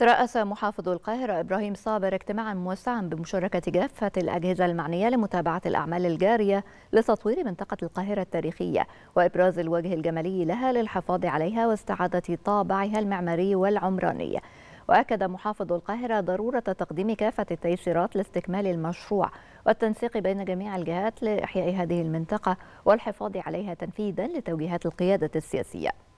ترأس محافظ القاهرة إبراهيم صابر اجتماعا موسعا بمشاركة كافة الأجهزة المعنية لمتابعة الأعمال الجارية لتطوير منطقة القاهرة التاريخية وإبراز الوجه الجمالي لها للحفاظ عليها واستعادة طابعها المعماري والعمراني وأكد محافظ القاهرة ضرورة تقديم كافة التيسيرات لاستكمال المشروع والتنسيق بين جميع الجهات لإحياء هذه المنطقة والحفاظ عليها تنفيذا لتوجيهات القيادة السياسية